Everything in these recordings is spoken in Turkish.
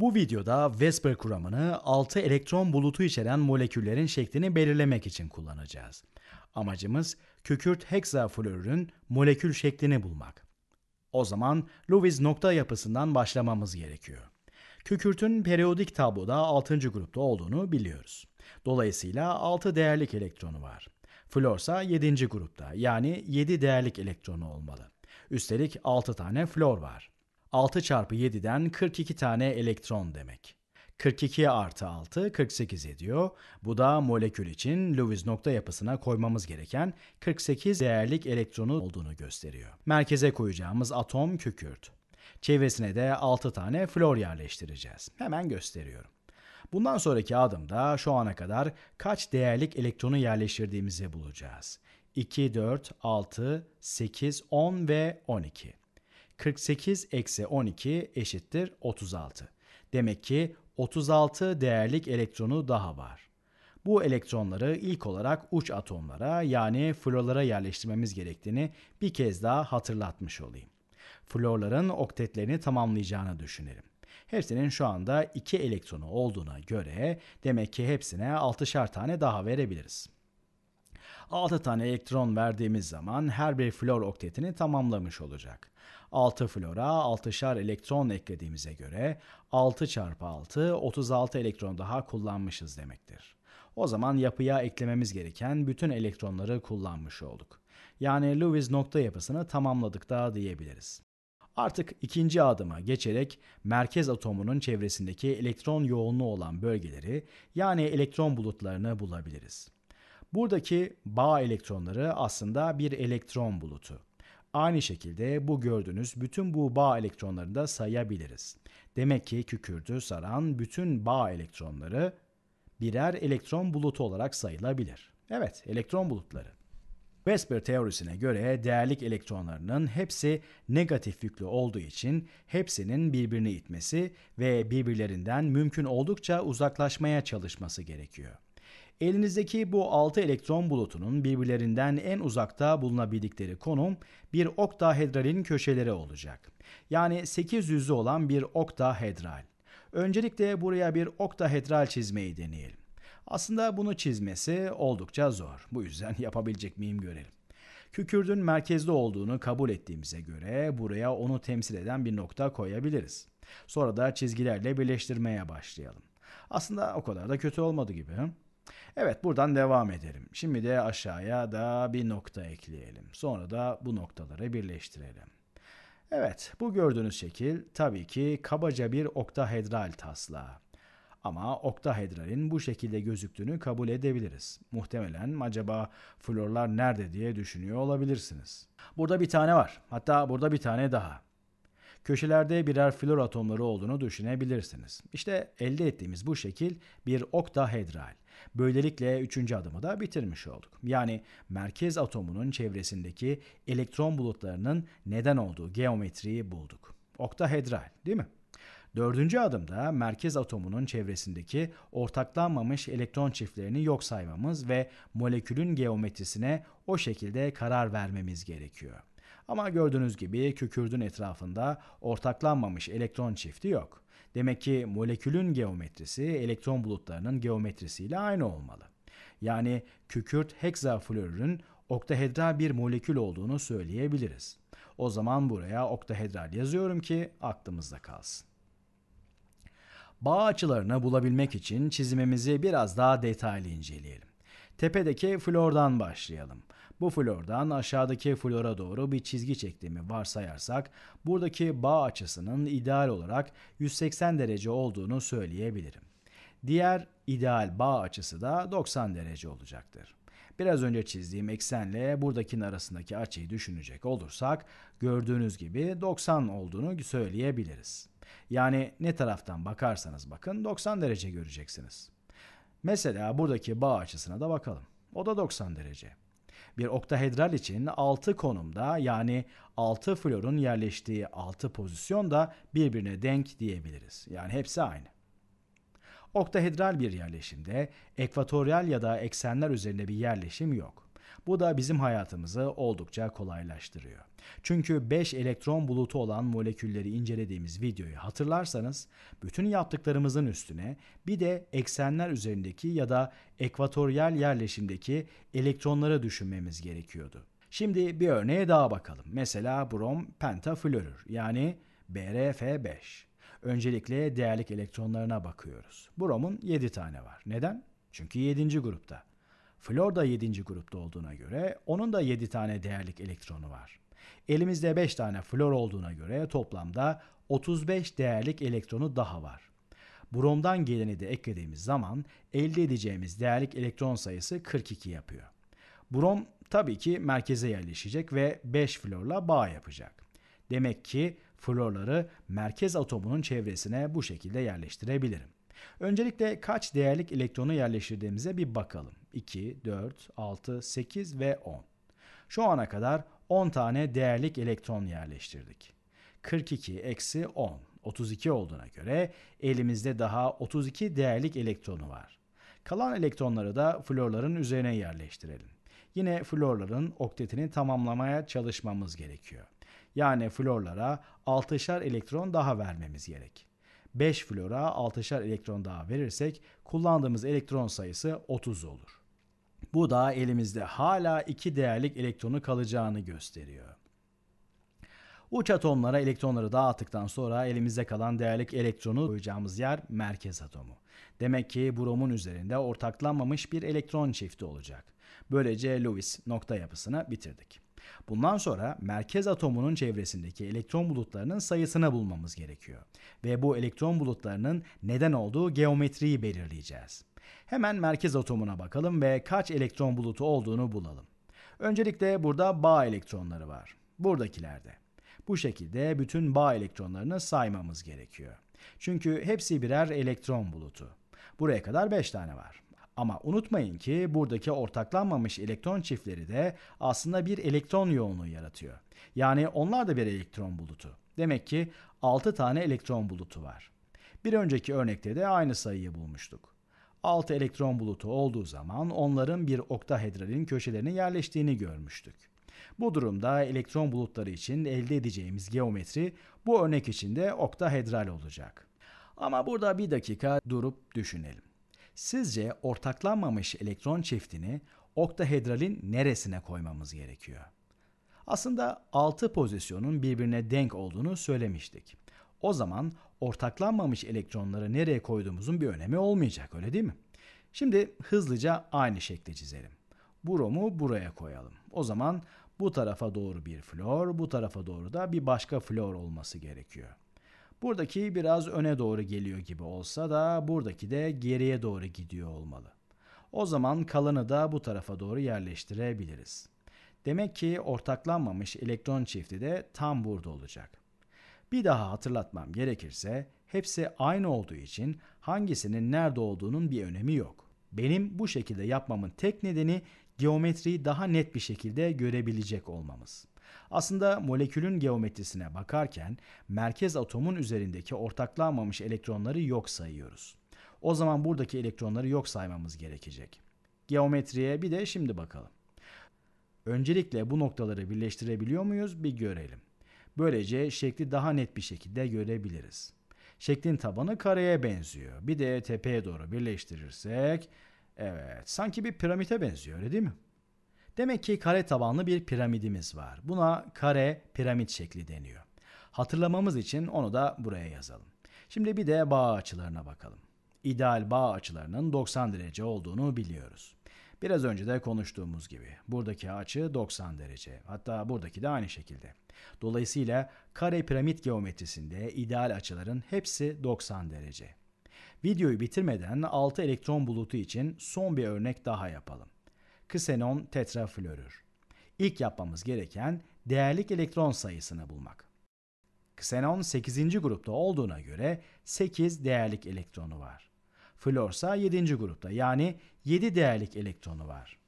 Bu videoda Vesper kuramını 6 elektron bulutu içeren moleküllerin şeklini belirlemek için kullanacağız. Amacımız kükürt hexafluorürün molekül şeklini bulmak. O zaman Lewis nokta yapısından başlamamız gerekiyor. Kükürtün periyodik tabloda 6. grupta olduğunu biliyoruz. Dolayısıyla 6 değerlik elektronu var. Florsa 7. grupta yani 7 değerlik elektronu olmalı. Üstelik 6 tane flor var. 6 çarpı 7'den 42 tane elektron demek. 42 artı 6 48 ediyor. Bu da molekül için Lewis nokta yapısına koymamız gereken 48 değerlik elektronu olduğunu gösteriyor. Merkeze koyacağımız atom kükürt. Çevresine de 6 tane flor yerleştireceğiz. Hemen gösteriyorum. Bundan sonraki adımda şu ana kadar kaç değerlik elektronu yerleştirdiğimizi bulacağız. 2, 4, 6, 8, 10 ve 12. 48 eksi 12 eşittir 36. Demek ki 36 değerlik elektronu daha var. Bu elektronları ilk olarak uç atomlara yani florlara yerleştirmemiz gerektiğini bir kez daha hatırlatmış olayım. Florların oktetlerini tamamlayacağını düşünelim. Hepsinin şu anda 2 elektronu olduğuna göre demek ki hepsine 6'şar tane daha verebiliriz. 6 tane elektron verdiğimiz zaman her bir flor oktetini tamamlamış olacak. 6 flora 6'şar elektron eklediğimize göre 6 çarpı 6 36 elektron daha kullanmışız demektir. O zaman yapıya eklememiz gereken bütün elektronları kullanmış olduk. Yani Lewis nokta yapısını tamamladık da diyebiliriz. Artık ikinci adıma geçerek merkez atomunun çevresindeki elektron yoğunluğu olan bölgeleri yani elektron bulutlarını bulabiliriz. Buradaki bağ elektronları aslında bir elektron bulutu. Aynı şekilde bu gördüğünüz bütün bu bağ elektronlarını da sayabiliriz. Demek ki kükürdü saran bütün bağ elektronları birer elektron bulutu olarak sayılabilir. Evet, elektron bulutları. Vesper teorisine göre değerlik elektronlarının hepsi negatif yüklü olduğu için hepsinin birbirini itmesi ve birbirlerinden mümkün oldukça uzaklaşmaya çalışması gerekiyor. Elinizdeki bu 6 elektron bulutunun birbirlerinden en uzakta bulunabildikleri konum bir oktahedralin köşeleri olacak. Yani 8 yüzlü olan bir oktahedral. Öncelikle buraya bir oktahedral çizmeyi deneyelim. Aslında bunu çizmesi oldukça zor. Bu yüzden yapabilecek miyim görelim. Kükürdün merkezde olduğunu kabul ettiğimize göre buraya onu temsil eden bir nokta koyabiliriz. Sonra da çizgilerle birleştirmeye başlayalım. Aslında o kadar da kötü olmadı gibi. Evet buradan devam edelim. Şimdi de aşağıya da bir nokta ekleyelim. Sonra da bu noktaları birleştirelim. Evet bu gördüğünüz şekil tabii ki kabaca bir oktahedral taslağı. Ama oktahedralin bu şekilde gözüktüğünü kabul edebiliriz. Muhtemelen acaba florlar nerede diye düşünüyor olabilirsiniz. Burada bir tane var. Hatta burada bir tane daha köşelerde birer flor atomları olduğunu düşünebilirsiniz. İşte elde ettiğimiz bu şekil bir oktahedral. Böylelikle üçüncü adımı da bitirmiş olduk. Yani merkez atomunun çevresindeki elektron bulutlarının neden olduğu geometriyi bulduk. Oktahedral değil mi? Dördüncü adımda merkez atomunun çevresindeki ortaklanmamış elektron çiftlerini yok saymamız ve molekülün geometrisine o şekilde karar vermemiz gerekiyor. Ama gördüğünüz gibi kükürdün etrafında ortaklanmamış elektron çifti yok. Demek ki molekülün geometrisi elektron bulutlarının geometrisiyle aynı olmalı. Yani kükürt hexaflorürün oktahedral bir molekül olduğunu söyleyebiliriz. O zaman buraya oktahedral yazıyorum ki aklımızda kalsın. Bağ açılarını bulabilmek için çizimimizi biraz daha detaylı inceleyelim. Tepedeki flordan başlayalım. Bu flordan aşağıdaki flora doğru bir çizgi çektiğimi varsayarsak buradaki bağ açısının ideal olarak 180 derece olduğunu söyleyebilirim. Diğer ideal bağ açısı da 90 derece olacaktır. Biraz önce çizdiğim eksenle buradakinin arasındaki açıyı düşünecek olursak gördüğünüz gibi 90 olduğunu söyleyebiliriz. Yani ne taraftan bakarsanız bakın 90 derece göreceksiniz. Mesela buradaki bağ açısına da bakalım. O da 90 derece bir oktahedral için 6 konumda yani 6 florun yerleştiği 6 da birbirine denk diyebiliriz. Yani hepsi aynı. Oktahedral bir yerleşimde ekvatoryal ya da eksenler üzerinde bir yerleşim yok. Bu da bizim hayatımızı oldukça kolaylaştırıyor. Çünkü 5 elektron bulutu olan molekülleri incelediğimiz videoyu hatırlarsanız bütün yaptıklarımızın üstüne bir de eksenler üzerindeki ya da ekvatoryal yerleşimdeki elektronları düşünmemiz gerekiyordu. Şimdi bir örneğe daha bakalım. Mesela brom pentaflorür yani BRF5. Öncelikle değerlik elektronlarına bakıyoruz. Brom'un 7 tane var. Neden? Çünkü 7. grupta. Flor da 7. grupta olduğuna göre onun da 7 tane değerlik elektronu var. Elimizde 5 tane flor olduğuna göre toplamda 35 değerlik elektronu daha var. Bromdan geleni de eklediğimiz zaman elde edeceğimiz değerlik elektron sayısı 42 yapıyor. Brom tabii ki merkeze yerleşecek ve 5 florla bağ yapacak. Demek ki florları merkez atomunun çevresine bu şekilde yerleştirebilirim. Öncelikle kaç değerlik elektronu yerleştirdiğimize bir bakalım. 2, 4, 6, 8 ve 10. Şu ana kadar 10 tane değerlik elektron yerleştirdik. 42 eksi 10, 32 olduğuna göre elimizde daha 32 değerlik elektronu var. Kalan elektronları da florların üzerine yerleştirelim. Yine florların oktetini tamamlamaya çalışmamız gerekiyor. Yani florlara 6'şar elektron daha vermemiz gerek. 5 flora 6'şar elektron daha verirsek kullandığımız elektron sayısı 30 olur. Bu da elimizde hala iki değerlik elektronu kalacağını gösteriyor. Uç atomlara elektronları dağıttıktan sonra elimizde kalan değerlik elektronu koyacağımız yer merkez atomu. Demek ki bromun üzerinde ortaklanmamış bir elektron çifti olacak. Böylece Lewis nokta yapısını bitirdik. Bundan sonra merkez atomunun çevresindeki elektron bulutlarının sayısını bulmamız gerekiyor ve bu elektron bulutlarının neden olduğu geometriyi belirleyeceğiz. Hemen merkez atomuna bakalım ve kaç elektron bulutu olduğunu bulalım. Öncelikle burada bağ elektronları var. Buradakilerde. Bu şekilde bütün bağ elektronlarını saymamız gerekiyor. Çünkü hepsi birer elektron bulutu. Buraya kadar 5 tane var. Ama unutmayın ki buradaki ortaklanmamış elektron çiftleri de aslında bir elektron yoğunluğu yaratıyor. Yani onlar da bir elektron bulutu. Demek ki 6 tane elektron bulutu var. Bir önceki örnekte de aynı sayıyı bulmuştuk. 6 elektron bulutu olduğu zaman onların bir oktahedralin köşelerine yerleştiğini görmüştük. Bu durumda elektron bulutları için elde edeceğimiz geometri bu örnek içinde oktahedral olacak. Ama burada bir dakika durup düşünelim. Sizce ortaklanmamış elektron çiftini oktahedralin neresine koymamız gerekiyor? Aslında 6 pozisyonun birbirine denk olduğunu söylemiştik. O zaman ortaklanmamış elektronları nereye koyduğumuzun bir önemi olmayacak öyle değil mi? Şimdi hızlıca aynı şekle çizelim. Bromu buraya koyalım. O zaman bu tarafa doğru bir flor, bu tarafa doğru da bir başka flor olması gerekiyor. Buradaki biraz öne doğru geliyor gibi olsa da buradaki de geriye doğru gidiyor olmalı. O zaman kalanı da bu tarafa doğru yerleştirebiliriz. Demek ki ortaklanmamış elektron çifti de tam burada olacak. Bir daha hatırlatmam gerekirse hepsi aynı olduğu için hangisinin nerede olduğunun bir önemi yok. Benim bu şekilde yapmamın tek nedeni geometriyi daha net bir şekilde görebilecek olmamız. Aslında molekülün geometrisine bakarken merkez atomun üzerindeki ortaklanmamış elektronları yok sayıyoruz. O zaman buradaki elektronları yok saymamız gerekecek. Geometriye bir de şimdi bakalım. Öncelikle bu noktaları birleştirebiliyor muyuz bir görelim. Böylece şekli daha net bir şekilde görebiliriz. Şeklin tabanı kareye benziyor. Bir de tepeye doğru birleştirirsek evet sanki bir piramite benziyor öyle değil mi? Demek ki kare tabanlı bir piramidimiz var. Buna kare piramit şekli deniyor. Hatırlamamız için onu da buraya yazalım. Şimdi bir de bağ açılarına bakalım. İdeal bağ açılarının 90 derece olduğunu biliyoruz. Biraz önce de konuştuğumuz gibi buradaki açı 90 derece. Hatta buradaki de aynı şekilde. Dolayısıyla kare piramit geometrisinde ideal açıların hepsi 90 derece. Videoyu bitirmeden 6 elektron bulutu için son bir örnek daha yapalım. Ksenon tetraflorür. İlk yapmamız gereken değerlik elektron sayısını bulmak. Ksenon 8. grupta olduğuna göre 8 değerlik elektronu var. Flor Florsa 7. grupta yani 7 değerlik elektronu var.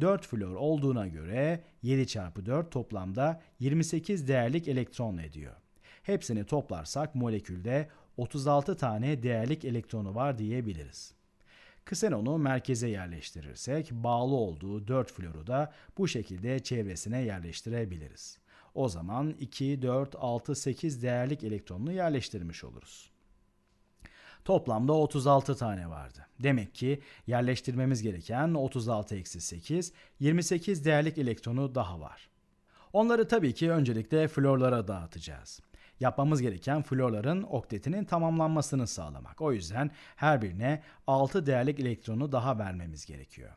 4 flor olduğuna göre 7 çarpı 4 toplamda 28 değerlik elektron ediyor. Hepsini toplarsak molekülde 36 tane değerlik elektronu var diyebiliriz. Ksenonu merkeze yerleştirirsek bağlı olduğu 4 floru da bu şekilde çevresine yerleştirebiliriz. O zaman 2, 4, 6, 8 değerlik elektronunu yerleştirmiş oluruz. Toplamda 36 tane vardı. Demek ki yerleştirmemiz gereken 36 eksi 8, 28 değerlik elektronu daha var. Onları tabii ki öncelikle florlara dağıtacağız. Yapmamız gereken florların oktetinin tamamlanmasını sağlamak. O yüzden her birine 6 değerlik elektronu daha vermemiz gerekiyor.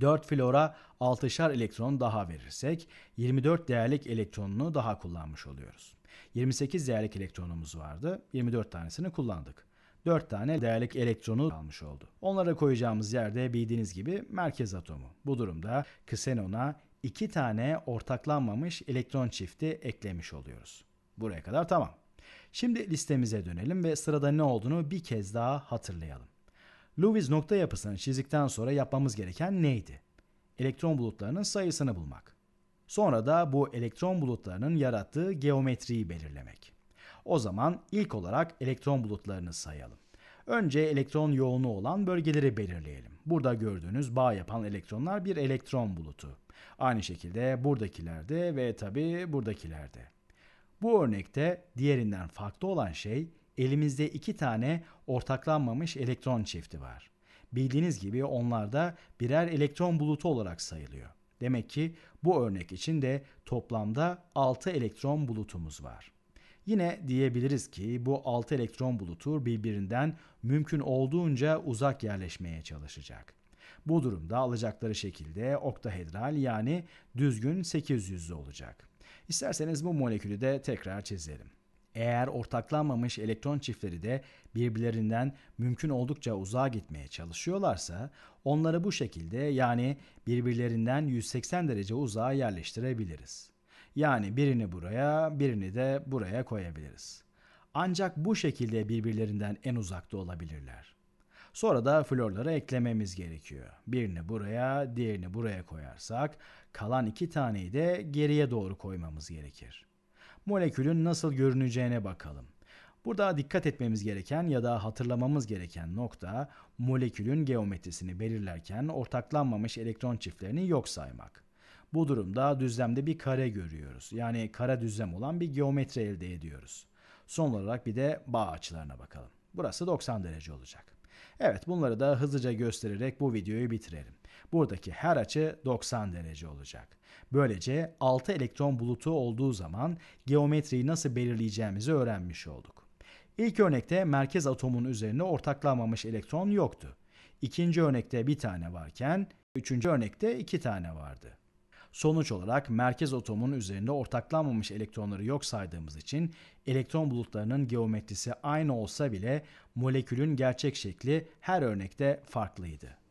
4 flora 6'şar elektron daha verirsek 24 değerlik elektronunu daha kullanmış oluyoruz. 28 değerlik elektronumuz vardı. 24 tanesini kullandık. 4 tane değerlik elektronu almış oldu. Onlara koyacağımız yerde bildiğiniz gibi merkez atomu. Bu durumda ksenona 2 tane ortaklanmamış elektron çifti eklemiş oluyoruz. Buraya kadar tamam. Şimdi listemize dönelim ve sırada ne olduğunu bir kez daha hatırlayalım. Lewis nokta yapısını çizdikten sonra yapmamız gereken neydi? Elektron bulutlarının sayısını bulmak. Sonra da bu elektron bulutlarının yarattığı geometriyi belirlemek. O zaman ilk olarak elektron bulutlarını sayalım. Önce elektron yoğunluğu olan bölgeleri belirleyelim. Burada gördüğünüz bağ yapan elektronlar bir elektron bulutu. Aynı şekilde buradakilerde ve tabii buradakilerde. Bu örnekte diğerinden farklı olan şey elimizde iki tane ortaklanmamış elektron çifti var. Bildiğiniz gibi onlar da birer elektron bulutu olarak sayılıyor. Demek ki bu örnek için de toplamda 6 elektron bulutumuz var. Yine diyebiliriz ki bu 6 elektron bulutu birbirinden mümkün olduğunca uzak yerleşmeye çalışacak. Bu durumda alacakları şekilde oktahedral yani düzgün 8 yüzlü olacak. İsterseniz bu molekülü de tekrar çizelim. Eğer ortaklanmamış elektron çiftleri de birbirlerinden mümkün oldukça uzağa gitmeye çalışıyorlarsa onları bu şekilde yani birbirlerinden 180 derece uzağa yerleştirebiliriz. Yani birini buraya, birini de buraya koyabiliriz. Ancak bu şekilde birbirlerinden en uzakta olabilirler. Sonra da florları eklememiz gerekiyor. Birini buraya, diğerini buraya koyarsak kalan iki taneyi de geriye doğru koymamız gerekir. Molekülün nasıl görüneceğine bakalım. Burada dikkat etmemiz gereken ya da hatırlamamız gereken nokta molekülün geometrisini belirlerken ortaklanmamış elektron çiftlerini yok saymak. Bu durumda düzlemde bir kare görüyoruz. Yani kara düzlem olan bir geometri elde ediyoruz. Son olarak bir de bağ açılarına bakalım. Burası 90 derece olacak. Evet bunları da hızlıca göstererek bu videoyu bitirelim. Buradaki her açı 90 derece olacak. Böylece 6 elektron bulutu olduğu zaman geometriyi nasıl belirleyeceğimizi öğrenmiş olduk. İlk örnekte merkez atomun üzerine ortaklanmamış elektron yoktu. İkinci örnekte bir tane varken, üçüncü örnekte iki tane vardı. Sonuç olarak merkez atomun üzerinde ortaklanmamış elektronları yok saydığımız için elektron bulutlarının geometrisi aynı olsa bile molekülün gerçek şekli her örnekte farklıydı.